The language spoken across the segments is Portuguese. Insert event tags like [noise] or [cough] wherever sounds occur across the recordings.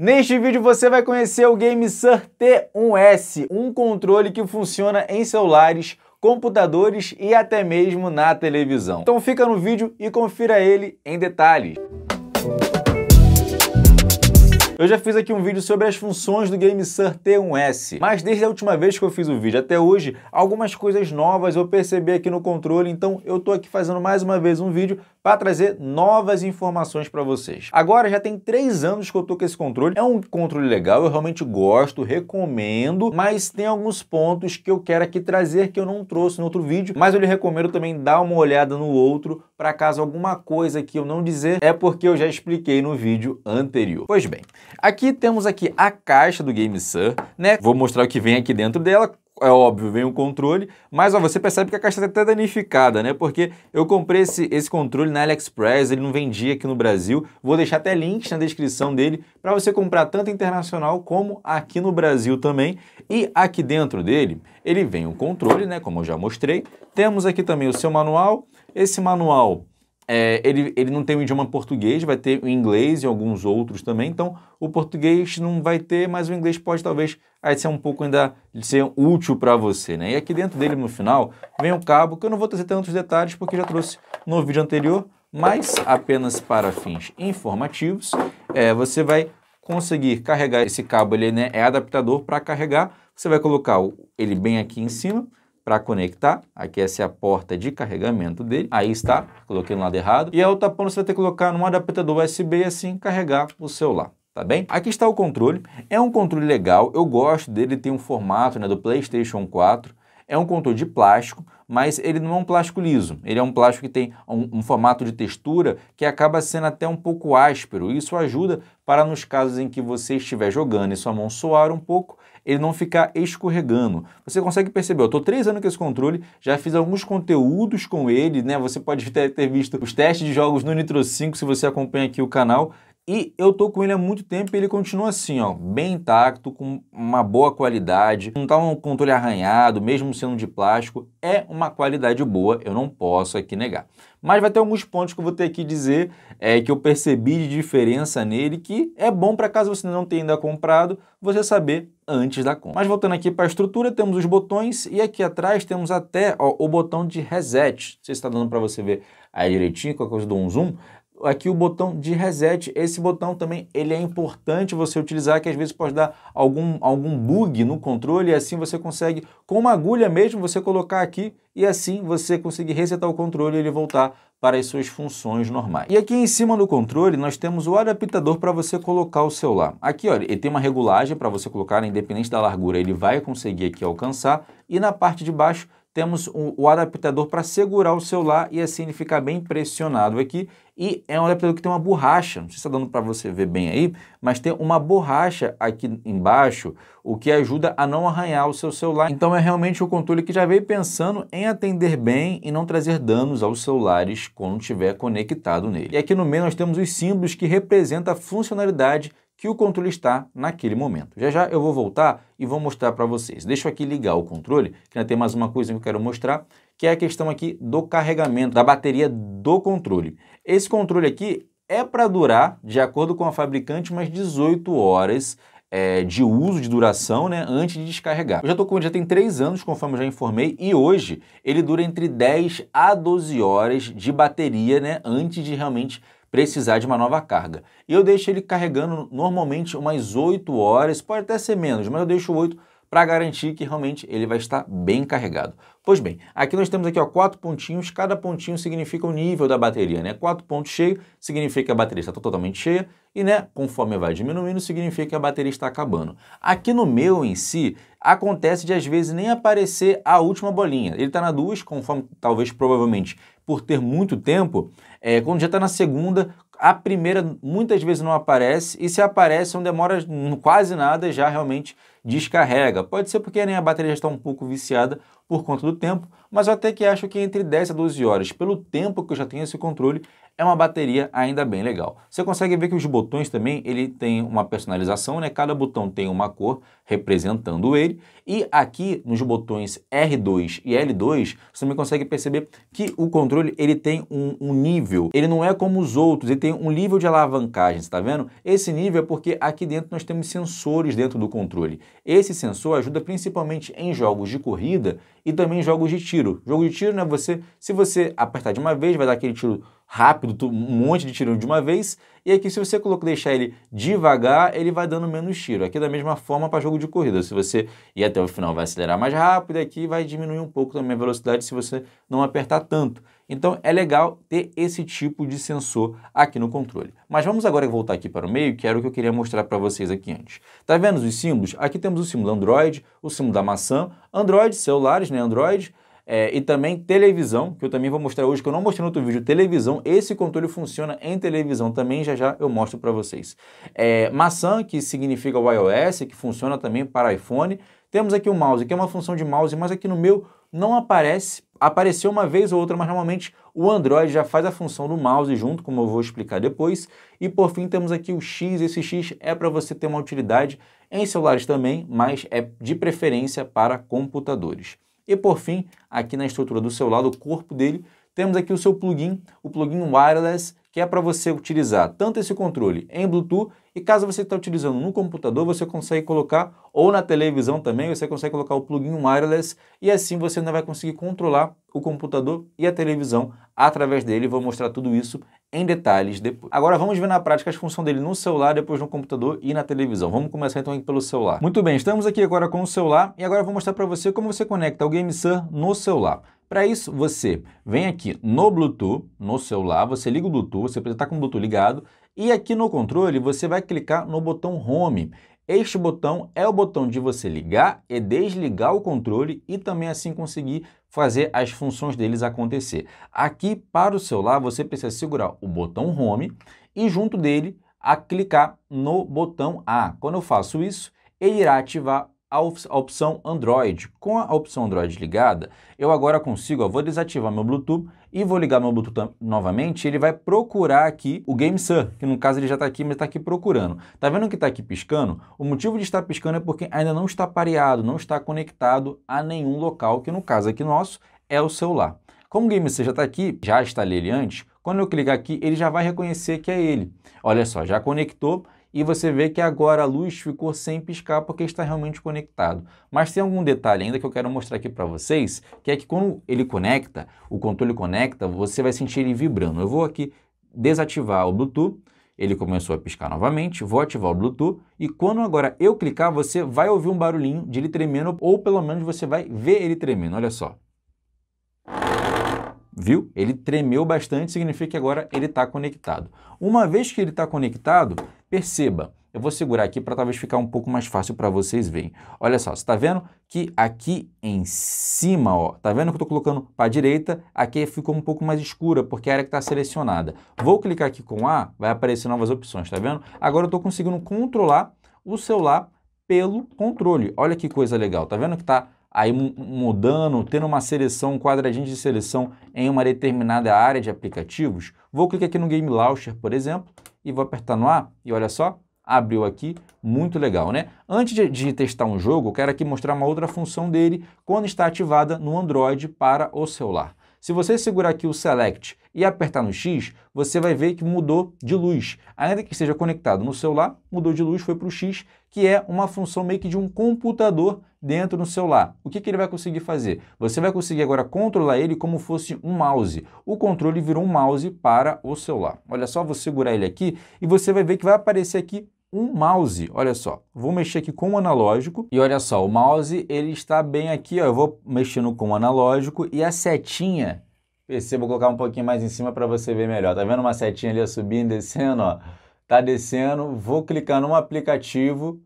Neste vídeo você vai conhecer o GameSir T1S, um controle que funciona em celulares, computadores e até mesmo na televisão. Então fica no vídeo e confira ele em detalhes. Eu já fiz aqui um vídeo sobre as funções do GameSir T1S, mas desde a última vez que eu fiz o vídeo até hoje, algumas coisas novas eu percebi aqui no controle, então eu tô aqui fazendo mais uma vez um vídeo para trazer novas informações para vocês. Agora já tem três anos que eu tô com esse controle, é um controle legal, eu realmente gosto, recomendo, mas tem alguns pontos que eu quero aqui trazer que eu não trouxe no outro vídeo, mas eu lhe recomendo também dar uma olhada no outro para caso alguma coisa que eu não dizer é porque eu já expliquei no vídeo anterior. Pois bem, Aqui temos aqui a caixa do GameSir, né? Vou mostrar o que vem aqui dentro dela, é óbvio, vem o um controle, mas ó, você percebe que a caixa está até danificada, né? Porque eu comprei esse, esse controle na AliExpress, ele não vendia aqui no Brasil. Vou deixar até links na descrição dele para você comprar tanto internacional como aqui no Brasil também. E aqui dentro dele, ele vem o um controle, né? Como eu já mostrei. Temos aqui também o seu manual. Esse manual é, ele, ele não tem o idioma português, vai ter o inglês e alguns outros também. Então, o português não vai ter, mas o inglês pode talvez aí ah, ser um pouco ainda ser útil para você, né? E aqui dentro dele, no final, vem o cabo, que eu não vou trazer tantos detalhes porque já trouxe no vídeo anterior, mas apenas para fins informativos, é, você vai conseguir carregar esse cabo, ele né, é adaptador para carregar. Você vai colocar ele bem aqui em cima, para conectar. Aqui essa é a porta de carregamento dele. Aí está, coloquei no lado errado. E a outra ponta você vai ter que colocar num adaptador USB e assim carregar o celular. Tá bem? Aqui está o controle. É um controle legal, eu gosto dele, tem um formato né, do PlayStation 4. É um controle de plástico, mas ele não é um plástico liso. Ele é um plástico que tem um, um, formato de textura que acaba sendo até um pouco áspero. Isso ajuda para nos casos em que você estiver jogando e sua mão soar um pouco, ele não ficar escorregando. Você consegue perceber, eu estou três anos com esse controle, já fiz alguns conteúdos com ele, né? Você pode ter, ter visto os testes de jogos no Nitro 5 se você acompanha aqui o canal. E eu tô com ele há muito tempo e ele continua assim, ó, bem intacto, com uma boa qualidade, não tá um controle arranhado, mesmo sendo de plástico, é uma qualidade boa, eu não posso aqui negar. Mas vai ter alguns pontos que eu vou ter que dizer é, que eu percebi de diferença nele, que é bom para caso você não tenha ainda comprado, você saber antes da compra. Mas voltando aqui para a estrutura, temos os botões e aqui atrás temos até ó, o botão de reset. Não sei se está dando para você ver aí direitinho, com a coisa do um zoom, aqui o botão de reset. Esse botão também ele é importante você utilizar, que às vezes pode dar algum, algum bug no controle e assim você consegue, com uma agulha mesmo, você colocar aqui e assim você conseguir resetar o controle e ele voltar para as suas funções normais. E aqui em cima do controle nós temos o adaptador para você colocar o celular. Aqui olha, ele tem uma regulagem para você colocar, independente da largura ele vai conseguir aqui alcançar e na parte de baixo temos o, o adaptador para segurar o celular e assim ele fica bem pressionado aqui. E é um adaptador que tem uma borracha, não sei se está dando para você ver bem aí, mas tem uma borracha aqui embaixo, o que ajuda a não arranhar o seu celular. Então é realmente o controle que já veio pensando em atender bem e não trazer danos aos celulares quando estiver conectado nele. E aqui no meio nós temos os símbolos que representam a funcionalidade que o controle está naquele momento. Já já eu vou voltar e vou mostrar para vocês. Deixa eu aqui ligar o controle, que ainda tem mais uma coisa que eu quero mostrar, que é a questão aqui do carregamento da bateria do controle. Esse controle aqui é para durar, de acordo com a fabricante, umas 18 horas é, de uso, de duração, né, antes de descarregar. Eu já estou com ele já tem 3 anos, conforme eu já informei, e hoje ele dura entre 10 a 12 horas de bateria, né, antes de realmente precisar de uma nova carga. E eu deixo ele carregando normalmente umas 8 horas, pode até ser menos, mas eu deixo 8 para garantir que realmente ele vai estar bem carregado. Pois bem, aqui nós temos aqui ó, quatro pontinhos, cada pontinho significa o nível da bateria, né? Quatro pontos cheios significa que a bateria está totalmente cheia e, né, conforme vai diminuindo, significa que a bateria está acabando. Aqui no meu em si, acontece de às vezes nem aparecer a última bolinha. Ele está na duas, conforme talvez provavelmente por ter muito tempo, é, quando já está na segunda, a primeira muitas vezes não aparece e se aparece não demora quase nada, já realmente descarrega. Pode ser porque nem né, a bateria já está um pouco viciada por conta do tempo, mas eu até que acho que entre 10 a 12 horas, pelo tempo que eu já tenho esse controle, é uma bateria ainda bem legal. Você consegue ver que os botões também, ele tem uma personalização, né? Cada botão tem uma cor representando ele. E aqui nos botões R2 e L2, você também consegue perceber que o controle, ele tem um, um nível. Ele não é como os outros, ele tem um nível de alavancagem, está vendo? Esse nível é porque aqui dentro nós temos sensores dentro do controle. Esse sensor ajuda principalmente em jogos de corrida e também em jogos de tiro. Jogo de tiro, né? Você, se você apertar de uma vez, vai dar aquele tiro rápido, um monte de tiro de uma vez. E aqui, se você colocar, deixar ele devagar, ele vai dando menos tiro. Aqui, é da mesma forma, para jogo de corrida. Se você ir até o final, vai acelerar mais rápido. E aqui, vai diminuir um pouco também a velocidade se você não apertar tanto. Então, é legal ter esse tipo de sensor aqui no controle. Mas vamos agora voltar aqui para o meio, que era o que eu queria mostrar para vocês aqui antes. Tá vendo os símbolos? Aqui temos o símbolo Android, o símbolo da maçã, Android, celulares, né? Android. É, e também televisão, que eu também vou mostrar hoje, que eu não mostrei no outro vídeo. Televisão, esse controle funciona em televisão também, já já eu mostro para vocês. É, maçã, que significa o iOS, que funciona também para iPhone. Temos aqui o mouse, que é uma função de mouse, mas aqui no meu não aparece. Apareceu uma vez ou outra, mas normalmente o Android já faz a função do mouse junto, como eu vou explicar depois. E por fim temos aqui o X, esse X é para você ter uma utilidade em celulares também, mas é de preferência para computadores. E por fim, aqui na estrutura do celular, do corpo dele, temos aqui o seu plugin, o plugin wireless, que é para você utilizar tanto esse controle em Bluetooth e caso você está utilizando no computador, você consegue colocar, ou na televisão também, você consegue colocar o plugin wireless e assim você ainda vai conseguir controlar o computador e a televisão através dele. Vou mostrar tudo isso em detalhes depois. Agora vamos ver na prática as funções dele no celular, depois no computador e na televisão. Vamos começar então aqui pelo celular. Muito bem, estamos aqui agora com o celular e agora vou mostrar para você como você conecta o GameSir no celular. Para isso, você vem aqui no Bluetooth, no celular, você liga o Bluetooth, você precisa tá estar com o Bluetooth ligado, e aqui no controle você vai clicar no botão Home. Este botão é o botão de você ligar e desligar o controle e também assim conseguir fazer as funções deles acontecer. Aqui para o celular você precisa segurar o botão Home e junto dele a clicar no botão A. Quando eu faço isso, ele irá ativar a opção Android. Com a opção Android ligada, eu agora consigo, ó, vou desativar meu Bluetooth e vou ligar meu Bluetooth novamente, ele vai procurar aqui o GameSir, que no caso ele já está aqui, mas está aqui procurando. Tá vendo que está aqui piscando? O motivo de estar piscando é porque ainda não está pareado, não está conectado a nenhum local, que no caso aqui nosso é o celular. Como o GameSir já está aqui, já instalei ele antes, quando eu clicar aqui, ele já vai reconhecer que é ele. Olha só, já conectou, e você vê que agora a luz ficou sem piscar porque está realmente conectado. Mas tem algum detalhe ainda que eu quero mostrar aqui para vocês, que é que quando ele conecta, o controle conecta, você vai sentir ele vibrando. Eu vou aqui desativar o Bluetooth, ele começou a piscar novamente, vou ativar o Bluetooth e quando agora eu clicar, você vai ouvir um barulhinho de ele tremendo ou pelo menos você vai ver ele tremendo, olha só viu? Ele tremeu bastante, significa que agora ele está conectado. Uma vez que ele está conectado, perceba, eu vou segurar aqui para talvez ficar um pouco mais fácil para vocês verem. Olha só, você está vendo que aqui em cima, ó, tá vendo que eu estou colocando para a direita, aqui ficou um pouco mais escura, porque é a área que está selecionada. Vou clicar aqui com A, vai aparecer novas opções, tá vendo? Agora eu estou conseguindo controlar o celular pelo controle. Olha que coisa legal, tá vendo que está aí mudando, tendo uma seleção, um quadradinho de seleção em uma determinada área de aplicativos, vou clicar aqui no Game Launcher, por exemplo, e vou apertar no A, e olha só, abriu aqui, muito legal, né? Antes de, de, testar um jogo, quero aqui mostrar uma outra função dele quando está ativada no Android para o celular. Se você segurar aqui o Select e apertar no X, você vai ver que mudou de luz. Ainda que esteja conectado no celular, mudou de luz, foi para o X, que é uma função meio que de um computador dentro do celular. O que, que ele vai conseguir fazer? Você vai conseguir agora controlar ele como fosse um mouse. O controle virou um mouse para o celular. Olha só, vou segurar ele aqui e você vai ver que vai aparecer aqui um mouse, olha só, vou mexer aqui com o analógico e olha só, o mouse ele está bem aqui, ó, eu vou mexendo com o analógico e a setinha, vou colocar um pouquinho mais em cima para você ver melhor, tá vendo uma setinha ali ó, subindo, descendo, ó, tá descendo, vou clicar num aplicativo,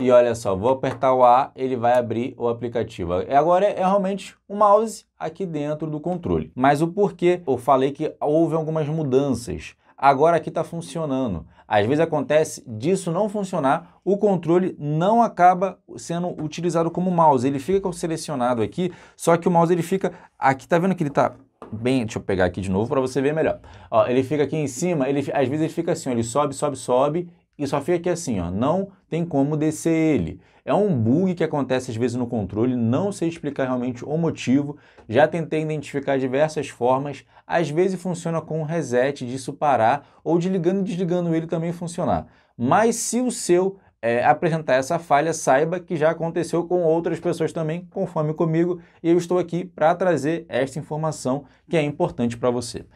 e olha só, vou apertar o A, ele vai abrir o aplicativo. É, agora é, é realmente o um mouse aqui dentro do controle. Mas o porquê? Eu falei que houve algumas mudanças. Agora aqui está funcionando. Às vezes acontece disso não funcionar, o controle não acaba sendo utilizado como mouse. Ele fica selecionado aqui, só que o mouse ele fica... Aqui, está vendo que ele está bem, deixa eu pegar aqui de novo para você ver melhor. Ó, ele fica aqui em cima, ele, às vezes ele fica assim, ó, ele sobe, sobe, sobe e só fica aqui assim, ó, não tem como descer ele. É um bug que acontece às vezes no controle, não sei explicar realmente o motivo. Já tentei identificar diversas formas, às vezes funciona com um reset disso parar ou de ligando e desligando ele também funcionar. Mas se o seu é, apresentar essa falha, saiba que já aconteceu com outras pessoas também, conforme comigo, e eu estou aqui para trazer esta informação que é importante para você.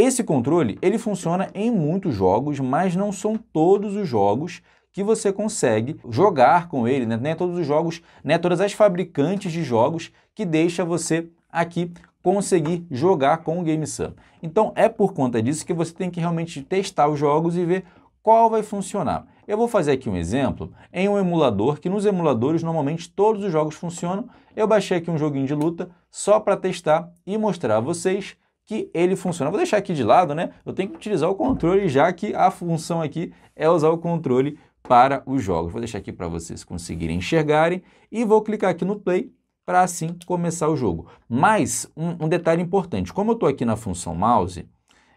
Esse controle ele funciona em muitos jogos, mas não são todos os jogos que você consegue jogar com ele, né? Nem todos os jogos, né? Todas as fabricantes de jogos que deixa você aqui conseguir jogar com o GameSum. Então é por conta disso que você tem que realmente testar os jogos e ver qual vai funcionar. Eu vou fazer aqui um exemplo em um emulador, que nos emuladores normalmente todos os jogos funcionam. Eu baixei aqui um joguinho de luta só para testar e mostrar a vocês que ele funciona. vou deixar aqui de lado, né? Eu tenho que utilizar o controle, já que a função aqui é usar o controle para os jogos. Vou deixar aqui para vocês conseguirem enxergarem e vou clicar aqui no play para assim começar o jogo. Mas um, um detalhe importante, como eu estou aqui na função mouse,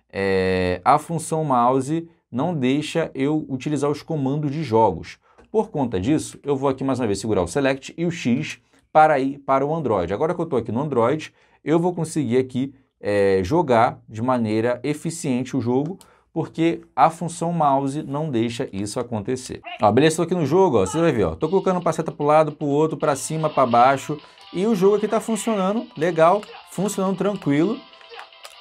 é, a função mouse não deixa eu utilizar os comandos de jogos. Por conta disso, eu vou aqui mais uma vez segurar o Select e o X para ir para o Android. Agora que eu estou aqui no Android, eu vou conseguir aqui é, jogar de maneira eficiente o jogo, porque a função mouse não deixa isso acontecer. Ó, beleza, estou aqui no jogo, ó, você vai ver, ó, tô colocando passeta para o lado, para o outro, para cima, para baixo, e o jogo aqui está funcionando legal, funcionando tranquilo.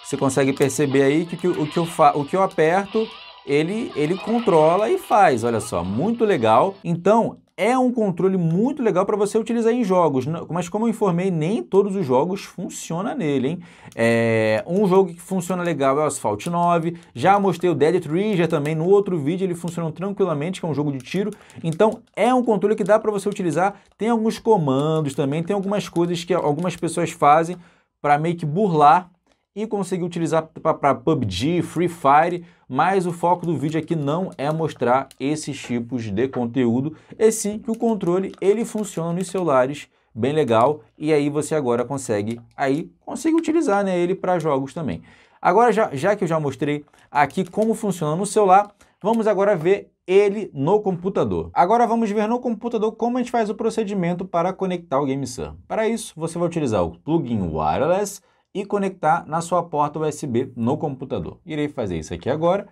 Você consegue perceber aí que, que o, que eu o que eu aperto ele, ele controla e faz, olha só, muito legal. Então, é um controle muito legal para você utilizar em jogos, mas como eu informei, nem todos os jogos funcionam nele, hein? É, um jogo que funciona legal é o Asphalt 9, já mostrei o Dead Trigger também no outro vídeo, ele funcionou tranquilamente, que é um jogo de tiro, então é um controle que dá para você utilizar, tem alguns comandos também, tem algumas coisas que algumas pessoas fazem para meio que burlar e conseguir utilizar para PUBG, Free Fire, mas o foco do vídeo aqui não é mostrar esses tipos de conteúdo, e sim que o controle ele funciona nos celulares bem legal e aí você agora consegue aí consegue utilizar né, ele para jogos também. Agora já, já que eu já mostrei aqui como funciona no celular, vamos agora ver ele no computador. Agora vamos ver no computador como a gente faz o procedimento para conectar o GameSir. Para isso, você vai utilizar o plugin wireless e conectar na sua porta USB no computador. Irei fazer isso aqui agora.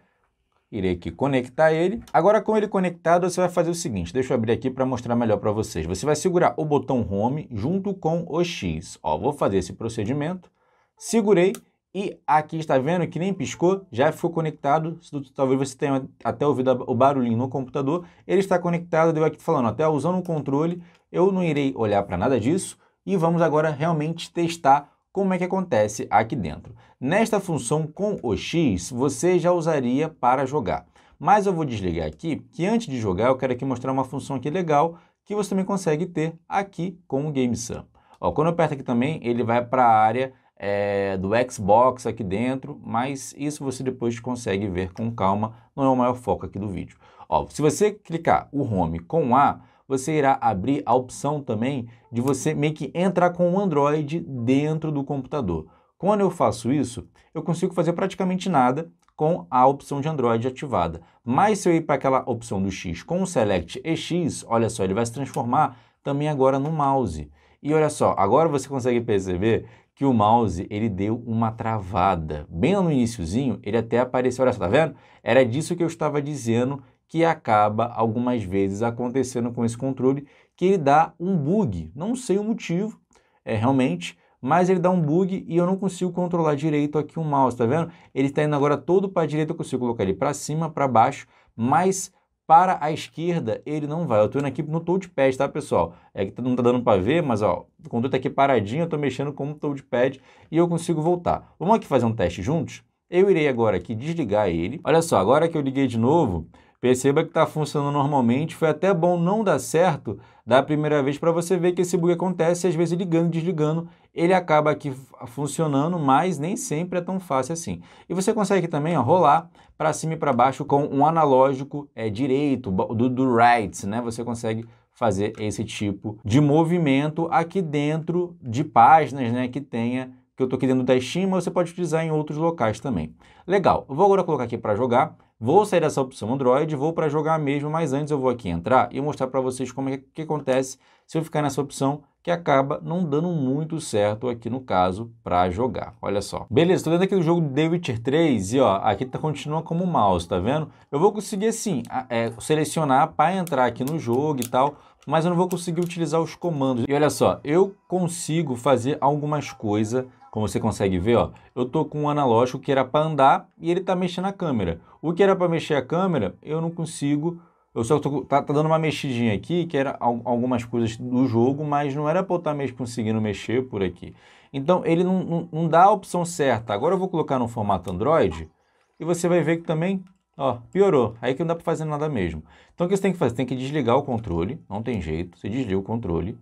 Irei aqui conectar ele. Agora com ele conectado, você vai fazer o seguinte. Deixa eu abrir aqui para mostrar melhor para vocês. Você vai segurar o botão Home junto com o X. Ó, vou fazer esse procedimento. Segurei e aqui está vendo que nem piscou, já ficou conectado. Talvez você tenha até ouvido o barulhinho no computador. Ele está conectado, deu aqui falando até usando o controle. Eu não irei olhar para nada disso. E vamos agora realmente testar como é que acontece aqui dentro? Nesta função com o x, você já usaria para jogar. Mas eu vou desligar aqui, que antes de jogar eu quero aqui mostrar uma função aqui legal que você também consegue ter aqui com o GameSum. Ó, quando eu aperto aqui também, ele vai para a área é, do Xbox aqui dentro, mas isso você depois consegue ver com calma, não é o maior foco aqui do vídeo. Ó, se você clicar o Home com A, você irá abrir a opção também de você meio que entrar com o Android dentro do computador. Quando eu faço isso, eu consigo fazer praticamente nada com a opção de Android ativada. Mas se eu ir para aquela opção do X com o Select EX, olha só, ele vai se transformar também agora no mouse. E olha só, agora você consegue perceber que o mouse ele deu uma travada. Bem no iníciozinho, ele até apareceu, olha só, tá vendo? Era disso que eu estava dizendo que acaba algumas vezes acontecendo com esse controle, que ele dá um bug. Não sei o motivo, é realmente, mas ele dá um bug e eu não consigo controlar direito aqui o mouse, tá vendo? Ele está indo agora todo para a direita, eu consigo colocar ele para cima, para baixo, mas para a esquerda ele não vai. Eu estou indo aqui no touchpad, tá, pessoal? É que não está dando para ver, mas ó, o controle está aqui paradinho, eu estou mexendo com o touchpad e eu consigo voltar. Vamos aqui fazer um teste juntos? Eu irei agora aqui desligar ele. Olha só, agora que eu liguei de novo, Perceba que está funcionando normalmente, foi até bom não dar certo da primeira vez para você ver que esse bug acontece, às vezes ligando, desligando, ele acaba aqui funcionando, mas nem sempre é tão fácil assim. E você consegue também ó, rolar para cima e para baixo com um analógico é, direito, do, do right, né? Você consegue fazer esse tipo de movimento aqui dentro de páginas né, que tenha que eu estou aqui dentro da Steam, mas você pode utilizar em outros locais também. Legal, vou agora colocar aqui para jogar Vou sair dessa opção Android, vou para jogar mesmo, mas antes eu vou aqui entrar e mostrar para vocês como é que acontece se eu ficar nessa opção que acaba não dando muito certo aqui no caso para jogar. Olha só. Beleza, estou dentro aqui do jogo The Witcher 3 e ó, aqui tá, continua como mouse, tá vendo? Eu vou conseguir assim, a, é, selecionar para entrar aqui no jogo e tal, mas eu não vou conseguir utilizar os comandos. E olha só, eu consigo fazer algumas coisas como você consegue ver, ó, eu tô com um analógico que era para andar e ele tá mexendo a câmera. O que era para mexer a câmera, eu não consigo. Eu só tô tá, tá dando uma mexidinha aqui, que era algumas coisas do jogo, mas não era para eu estar tá mesmo conseguindo mexer por aqui. Então ele não, não, não, dá a opção certa. Agora eu vou colocar no formato Android e você vai ver que também ó, piorou. Aí que não dá para fazer nada mesmo. Então o que você tem que fazer? Tem que desligar o controle, não tem jeito. Você desliga o controle,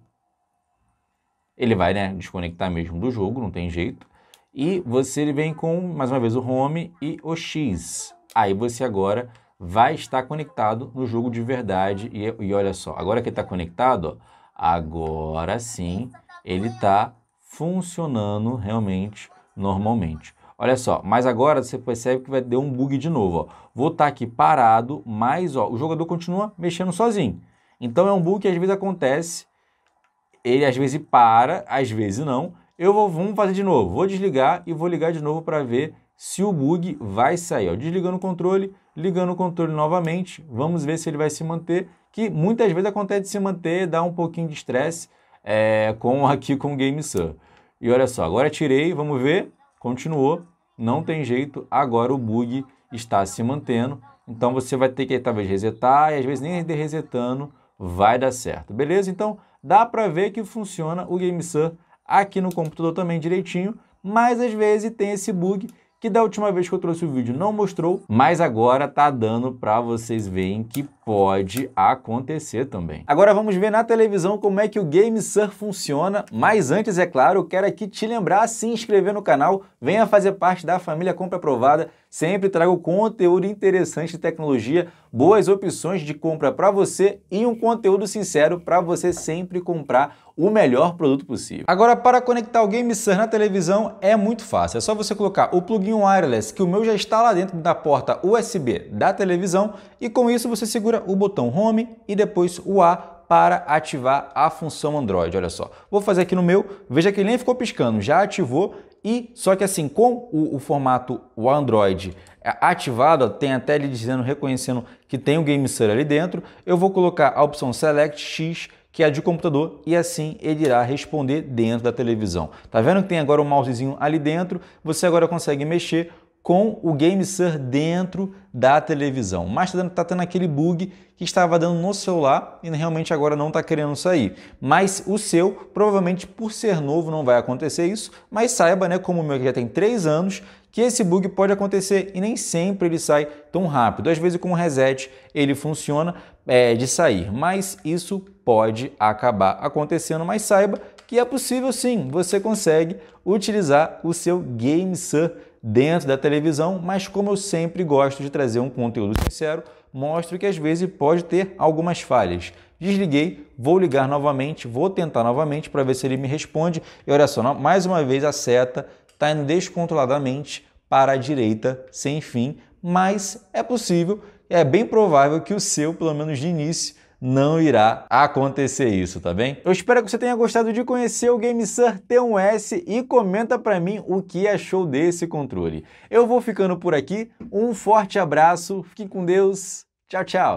ele vai né, desconectar mesmo do jogo, não tem jeito. E você ele vem com, mais uma vez, o home e o X. Aí você agora vai estar conectado no jogo de verdade. E, e olha só, agora que está conectado, ó, agora sim ele está funcionando realmente normalmente. Olha só, mas agora você percebe que vai ter um bug de novo. Ó. Vou estar tá aqui parado, mas ó, o jogador continua mexendo sozinho. Então é um bug que às vezes acontece ele às vezes para, às vezes não. Eu vou, vamos fazer de novo, vou desligar e vou ligar de novo para ver se o bug vai sair. Ó. Desligando o controle, ligando o controle novamente, vamos ver se ele vai se manter, que muitas vezes acontece de se manter, dá um pouquinho de estresse é, com, [laughs] aqui com o GameSir. E olha só, agora tirei, vamos ver, continuou, não tem jeito, agora o bug está se mantendo, então você vai ter que talvez resetar e às vezes nem resetando vai dar certo, beleza? Então Dá para ver que funciona o GameSir aqui no computador também direitinho, mas às vezes tem esse bug que da última vez que eu trouxe o vídeo não mostrou, mas agora tá dando para vocês verem que pode acontecer também. Agora vamos ver na televisão como é que o GameSir funciona, mas antes, é claro, eu quero aqui te lembrar, se inscrever no canal, venha fazer parte da família Compra Aprovada, Sempre trago conteúdo interessante de tecnologia, boas opções de compra para você e um conteúdo sincero para você sempre comprar o melhor produto possível. Agora, para conectar o GameSir na televisão é muito fácil. É só você colocar o plugin wireless, que o meu já está lá dentro da porta USB da televisão, e com isso você segura o botão Home e depois o A para ativar a função Android. Olha só, vou fazer aqui no meu, veja que ele nem ficou piscando, já ativou e só que assim, com o, o formato o Android é, ativado, tem até ele dizendo, reconhecendo que tem o um Game ali dentro, eu vou colocar a opção Select X, que é de computador, e assim ele irá responder dentro da televisão. Tá vendo que tem agora o um mousezinho ali dentro? Você agora consegue mexer com o GameSir dentro da televisão. Mas está tá tendo aquele bug que estava dando no celular e realmente agora não está querendo sair. Mas o seu, provavelmente por ser novo, não vai acontecer isso. Mas saiba, né, como o meu que já tem 3 anos, que esse bug pode acontecer e nem sempre ele sai tão rápido. Às vezes com o reset ele funciona é, de sair, mas isso pode acabar acontecendo. Mas saiba que é possível sim, você consegue utilizar o seu GameSir dentro da televisão, mas como eu sempre gosto de trazer um conteúdo sincero, mostro que às vezes pode ter algumas falhas. Desliguei, vou ligar novamente, vou tentar novamente para ver se ele me responde. E olha só, mais uma vez a seta está indo descontroladamente para a direita sem fim, mas é possível, é bem provável que o seu, pelo menos de início, não irá acontecer isso, tá bem? Eu espero que você tenha gostado de conhecer o GameSir T1S e comenta para mim o que achou desse controle. Eu vou ficando por aqui, um forte abraço, Fique com Deus, tchau, tchau!